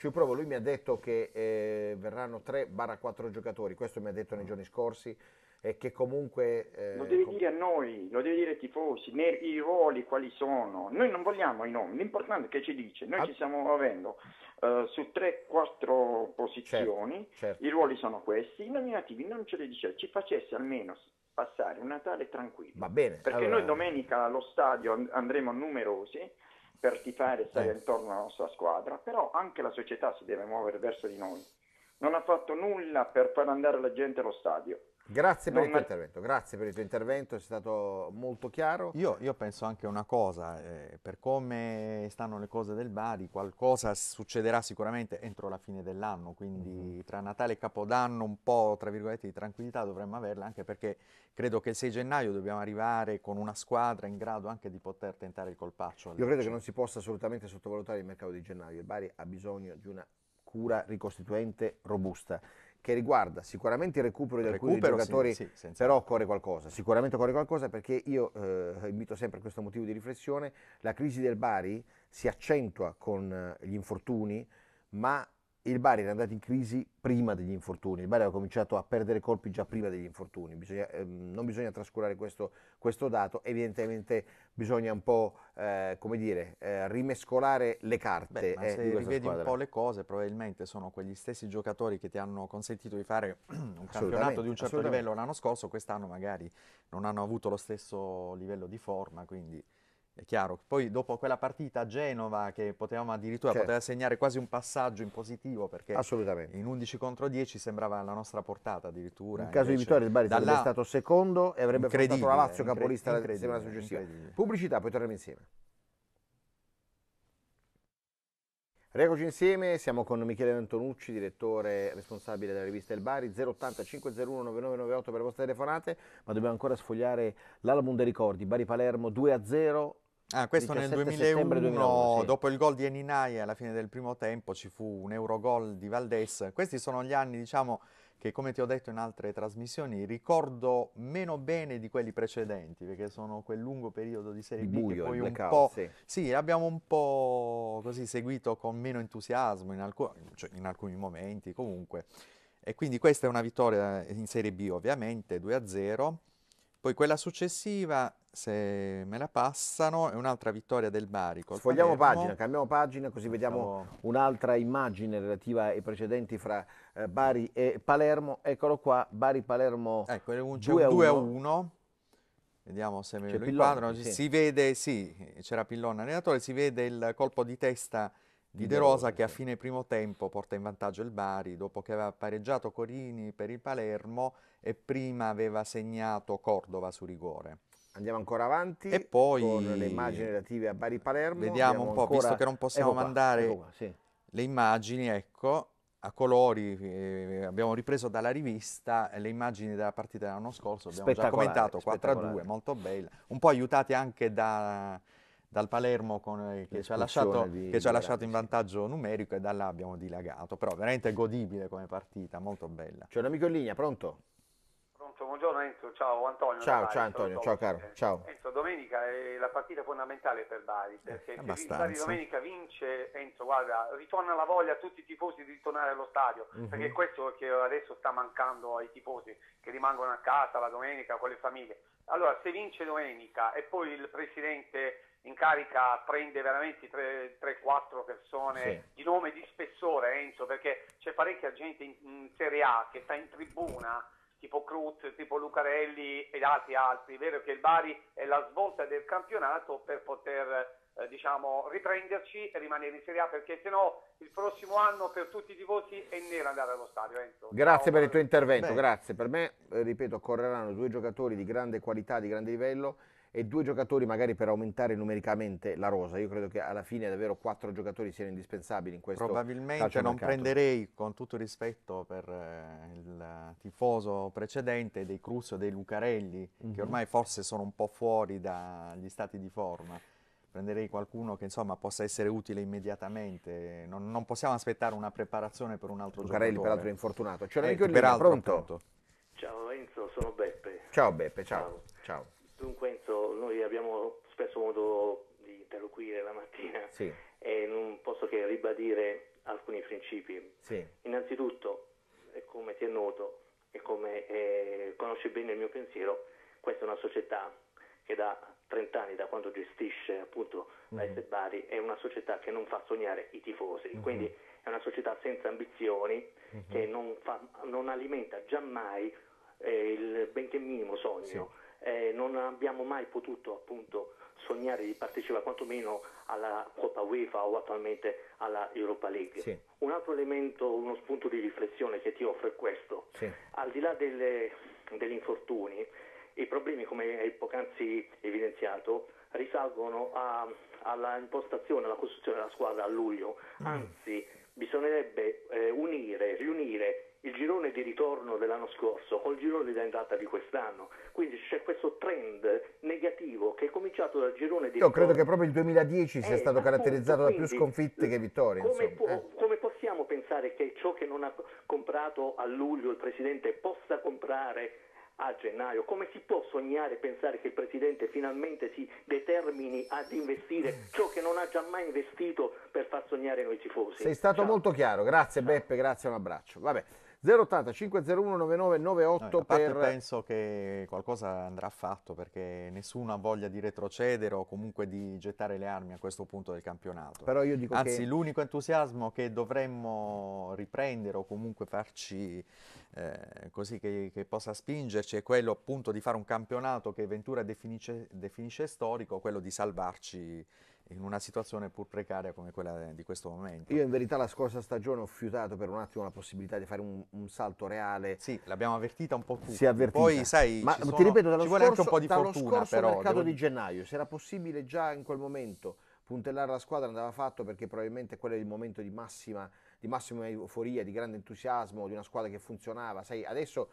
Ci provo, lui mi ha detto che eh, verranno 3-4 giocatori, questo mi ha detto nei mm. giorni scorsi, e che comunque... Eh, lo devi com- dire a noi, lo devi dire ai tifosi, ne- i ruoli quali sono. Noi non vogliamo i nomi, l'importante è che ci dice, noi ah. ci stiamo muovendo uh, eh, su 3-4 posizioni, certo, certo. i ruoli sono questi, i nominativi non ce li dice, ci facesse almeno passare un Natale tranquillo. Va bene. Perché allora... noi domenica allo stadio andremo numerosi per tifare e stare eh. intorno alla nostra squadra, però anche la società si deve muovere verso di noi non ha fatto nulla per far andare la gente allo stadio. Grazie per, il, tuo intervento, grazie per il tuo intervento, è stato molto chiaro. Io, io penso anche una cosa, eh, per come stanno le cose del Bari, qualcosa succederà sicuramente entro la fine dell'anno, quindi mm -hmm. tra Natale e Capodanno un po' tra virgolette, di tranquillità dovremmo averla, anche perché credo che il 6 gennaio dobbiamo arrivare con una squadra in grado anche di poter tentare il colpaccio. Io credo che non si possa assolutamente sottovalutare il mercato di gennaio, il Bari ha bisogno di una cura ricostituente robusta che riguarda sicuramente il recupero di alcuni recupero, giocatori, sì, sì, però occorre qualcosa, sicuramente occorre qualcosa perché io eh, invito sempre a questo motivo di riflessione, la crisi del Bari si accentua con eh, gli infortuni, ma il Bari era andato in crisi prima degli infortuni, il Bari aveva cominciato a perdere colpi già prima degli infortuni, bisogna, ehm, non bisogna trascurare questo, questo, dato, evidentemente bisogna un po' eh, come dire, eh, rimescolare le carte. Beh, eh, se rivedi squadra. un po' le cose probabilmente sono quegli stessi giocatori che ti hanno consentito di fare un campionato di un certo livello l'anno scorso, quest'anno magari non hanno avuto lo stesso livello di forma, quindi... È chiaro, poi dopo quella partita a Genova che potevamo addirittura certo. poteva segnare quasi un passaggio in positivo perché in 11 contro 10 sembrava la nostra portata addirittura. In caso Invece, di vittoria il Bari dalla... sarebbe stato secondo e avrebbe portato la Lazio capolista la settimana successiva. Pubblicità, poi torniamo insieme. Rieccoci insieme, siamo con Michele Antonucci, direttore responsabile della rivista El Bari, 080 501 9998 per le vostre telefonate, ma dobbiamo ancora sfogliare l'album dei ricordi, Bari Palermo 2 a 0, Ah, questo nel 2001, 2001 sì. dopo il gol di Eninai alla fine del primo tempo ci fu un Eurogol di Valdes. Questi sono gli anni, diciamo, che come ti ho detto in altre trasmissioni ricordo meno bene di quelli precedenti, perché sono quel lungo periodo di Serie B Buio, che poi un po'... Sì. sì, abbiamo un po' così seguito con meno entusiasmo in, alcu cioè in alcuni momenti comunque. E quindi questa è una vittoria in Serie B ovviamente, 2-0. Poi quella successiva, se me la passano, è un'altra vittoria del Bari. Sfogliamo Palermo. pagina, cambiamo pagina così vediamo un'altra immagine relativa ai precedenti fra eh, Bari e Palermo. Eccolo qua, Bari-Palermo ecco, 2 a 1. 1. Vediamo se me lo inquadrano. Sì. Si vede, sì, c'era Pillon allenatore, si vede il colpo di testa di De Rosa che a fine primo tempo porta in vantaggio il Bari dopo che aveva pareggiato Corini per il Palermo e prima aveva segnato Cordova su rigore. Andiamo ancora avanti e poi con le immagini relative a Bari Palermo. Vediamo un po', visto che non possiamo Europa, mandare Europa, sì. le immagini, ecco, a colori, eh, abbiamo ripreso dalla rivista le immagini della partita dell'anno scorso, abbiamo già commentato 4 2, molto bella, un po' aiutate anche da, dal Palermo con, che, eh, ci lasciato, di, che, ci ha lasciato, in vantaggio numerico e da là abbiamo dilagato, però veramente godibile come partita, molto bella. C'è un amico in linea, pronto? Pronto, buongiorno Enzo, ciao Antonio. Ciao, ciao Antonio, ciao caro. Eh, ciao. Enzo, domenica è la partita fondamentale per Bari, eh, perché eh, se Bari domenica vince, Enzo, guarda, ritorna la voglia a tutti i tifosi di ritornare allo stadio, mm-hmm. perché questo che adesso sta mancando ai tifosi, che rimangono a casa la domenica con le famiglie. Allora, se vince domenica e poi il presidente in carica prende veramente 3-4 persone sì. di nome di spessore, eh, Enzo, perché c'è parecchia gente in, in Serie A che sta in tribuna tipo Cruz, tipo Lucarelli ed altri altri. È vero che il Bari è la svolta del campionato per poter eh, diciamo, riprenderci e rimanere in Serie A perché se no il prossimo anno per tutti i tifosi è nero andare allo stadio. Enzo. Grazie no, per il tuo intervento, Beh. grazie. Per me, eh, ripeto, correranno due giocatori di grande qualità, di grande livello e due giocatori magari per aumentare numericamente la rosa. Io credo che alla fine davvero quattro giocatori siano indispensabili in questo Probabilmente non prenderei, con tutto rispetto per eh, il tifoso precedente, dei Cruz o dei Lucarelli, mm-hmm. che mhm. ormai forse sono un po' fuori dagli stati di forma. Prenderei qualcuno che insomma possa essere utile immediatamente. Non, non possiamo aspettare una preparazione per un altro Lucarelli, giocatore. Lucarelli peraltro è infortunato. C'è eh, peraltro, pronto? Appunto. Ciao Enzo, sono Beppe. Ciao Beppe, ciao. ciao. ciao. Dunque Enzo, noi abbiamo spesso modo di interloquire la mattina sì. e non posso che ribadire alcuni principi. Sì. Innanzitutto, come ti è noto e come eh, conosci bene il mio pensiero, questa è una società che da 30 anni, da quando gestisce appunto mm-hmm. la mm. Bari, è una società che non fa sognare i tifosi, mm-hmm. quindi è una società senza ambizioni, mm-hmm. che non, fa, non, alimenta giammai eh, il benché minimo sogno. Sì eh, non abbiamo mai potuto appunto sognare di partecipare quantomeno alla Coppa UEFA o attualmente alla Europa League. Sì. Un altro elemento, uno spunto di riflessione che ti offro è questo. Sì. Al di là delle, degli infortuni, i problemi, come hai poc'anzi evidenziato, risalgono a, alla impostazione, alla costruzione della squadra a luglio. Mm. Anzi, bisognerebbe eh, unire, riunire il girone di ritorno dell'anno scorso col girone di andata di quest'anno. Quindi c'è questo trend negativo che è cominciato dal girone di Io ritorno. Io credo che proprio il 2010 sia eh, stato appunto, caratterizzato quindi, da più sconfitte che vittorie. Come, può, eh. come possiamo pensare che ciò che non ha comprato a luglio il Presidente possa comprare a gennaio. Come si può sognare e pensare che il Presidente finalmente si determini ad investire ciò che non ha già mai investito per far sognare noi tifosi? Sei stato Ciao. molto chiaro, grazie Ciao. Beppe, grazie, un abbraccio. Vabbè. 080 501 9998 no, per... penso che qualcosa andrà fatto perché nessuno ha voglia di retrocedere o comunque di gettare le armi a questo punto del campionato. Però io dico Anzi, che... l'unico entusiasmo che dovremmo riprendere o comunque farci eh, così che, che, possa spingerci è quello appunto di fare un campionato che Ventura definisce, definisce storico, quello di salvarci in una situazione pur precaria come quella di questo momento. Io in verità la scorsa stagione ho fiutato per un attimo la possibilità di fare un, un salto reale. Sì, l'abbiamo avvertita un po' tutti. Si è avvertita. Poi sai, Ma ti sono, ripeto, dallo ci vuole scorso, anche un po' di fortuna fortuna però. mercato devo... di gennaio, se era possibile già in quel momento puntellare la squadra andava fatto perché probabilmente quello è il momento di massima, di massima euforia, di grande entusiasmo, di una squadra che funzionava. Sai, adesso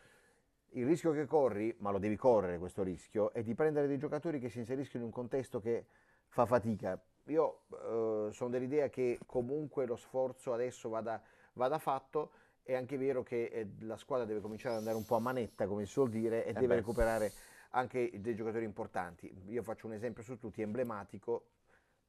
il rischio che corri, ma lo devi correre questo rischio, è di prendere dei giocatori che si inseriscono in un contesto che fa fatica. Io eh, sono dell'idea che comunque lo sforzo adesso vada, vada fatto, è anche vero che eh, la squadra deve cominciare ad andare un po' a manetta, come si suol dire, e eh deve beh. recuperare anche dei giocatori importanti. Io faccio un esempio su tutti, emblematico,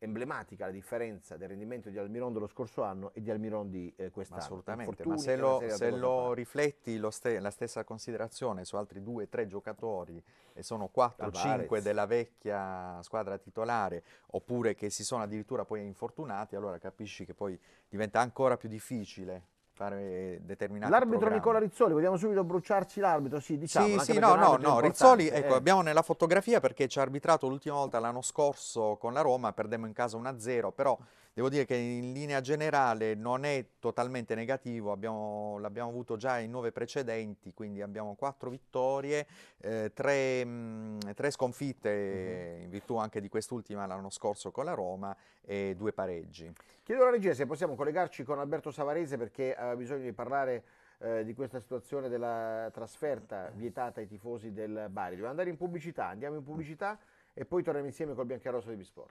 emblematica la differenza del rendimento di Almiron dello scorso anno e di Almiron di eh, quest'anno. Assolutamente, ma se lo, se lo rifletti lo ste la stessa considerazione su altri due o tre giocatori, e sono 4-5 della vecchia squadra titolare, oppure che si sono addirittura poi infortunati, allora capisci che poi diventa ancora più difficile fare determinati L'arbitro programmi. Nicola Rizzoli, vogliamo subito bruciarci l'arbitro? Sì, diciamo. Sì, sì no, no, no, Rizzoli, ecco, eh. abbiamo nella fotografia perché ci ha arbitrato l'ultima volta l'anno scorso con la Roma, perdemmo in casa 1-0, però devo dire che in linea generale non è totalmente negativo, l'abbiamo avuto già in nove precedenti, quindi abbiamo quattro vittorie, eh, tre, mh, tre, sconfitte mm -hmm. in virtù anche di quest'ultima l'anno scorso con la Roma e due pareggi. Chiedo alla regia se possiamo collegarci con Alberto Savarese perché... Eh, c'era bisogno di parlare eh, di questa situazione della trasferta vietata ai tifosi del Bari. Dobbiamo andare in pubblicità, andiamo in pubblicità e poi torniamo insieme col Biancarosso di Bisport.